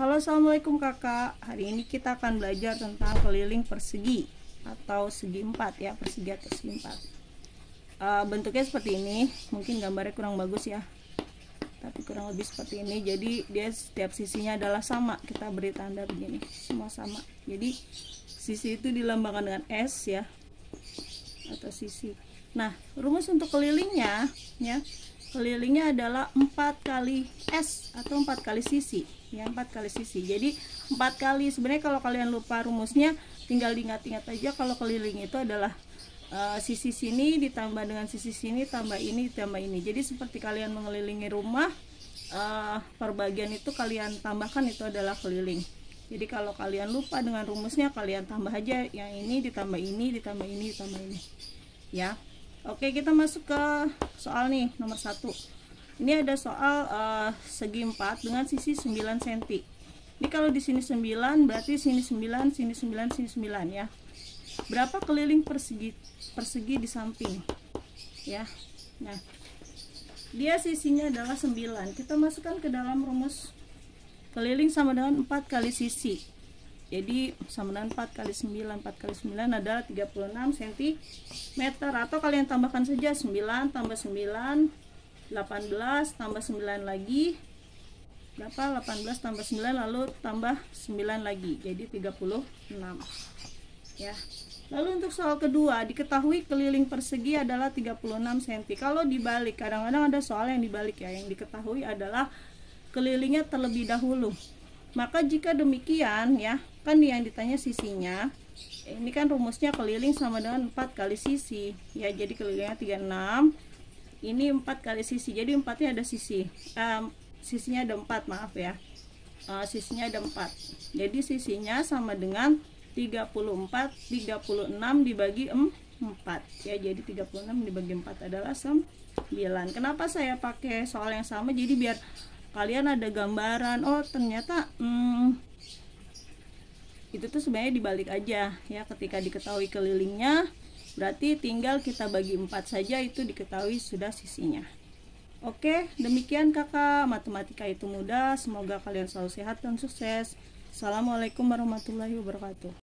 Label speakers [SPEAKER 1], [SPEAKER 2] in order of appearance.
[SPEAKER 1] Halo Assalamualaikum kakak Hari ini kita akan belajar tentang keliling persegi Atau segi empat ya Persegi atau segi empat uh, Bentuknya seperti ini Mungkin gambarnya kurang bagus ya Tapi kurang lebih seperti ini Jadi dia setiap sisinya adalah sama Kita beri tanda begini Semua sama Jadi sisi itu dilambangkan dengan S ya Atau sisi Nah rumus untuk kelilingnya ya kelilingnya adalah empat kali S atau empat kali sisi ya empat kali sisi jadi empat kali sebenarnya kalau kalian lupa rumusnya tinggal diingat-ingat aja kalau keliling itu adalah uh, sisi sini ditambah dengan sisi sini tambah ini tambah ini jadi seperti kalian mengelilingi rumah uh, perbagian itu kalian tambahkan itu adalah keliling jadi kalau kalian lupa dengan rumusnya kalian tambah aja yang ini ditambah ini ditambah ini ditambah ini ya Oke, kita masuk ke soal nih nomor satu. Ini ada soal uh, segi 4 dengan sisi 9 cm. Ini kalau di sini 9 berarti sini 9, sini 9, sini 9 ya. Berapa keliling persegi persegi di samping? Ya. Nah, dia sisinya adalah 9. Kita masukkan ke dalam rumus keliling sama dengan 4 kali sisi jadi sama dengan 4 kali 9 4 kali 9 adalah 36 cm atau kalian tambahkan saja 9 tambah 9 18 tambah 9 lagi berapa 18 tambah 9 lalu tambah 9 lagi jadi 36 ya Lalu untuk soal kedua, diketahui keliling persegi adalah 36 cm. Kalau dibalik, kadang-kadang ada soal yang dibalik ya, yang diketahui adalah kelilingnya terlebih dahulu maka jika demikian ya kan yang ditanya sisinya ini kan rumusnya keliling sama dengan 4 kali sisi ya jadi kelilingnya 36 ini 4 kali sisi jadi 4 nya ada sisi um, sisinya ada 4 maaf ya uh, sisinya ada 4 jadi sisinya sama dengan 34 36 dibagi 4 ya jadi 36 dibagi 4 adalah 9 kenapa saya pakai soal yang sama jadi biar kalian ada gambaran oh ternyata hmm, itu tuh sebenarnya dibalik aja ya ketika diketahui kelilingnya berarti tinggal kita bagi empat saja itu diketahui sudah sisinya oke demikian kakak matematika itu mudah semoga kalian selalu sehat dan sukses assalamualaikum warahmatullahi wabarakatuh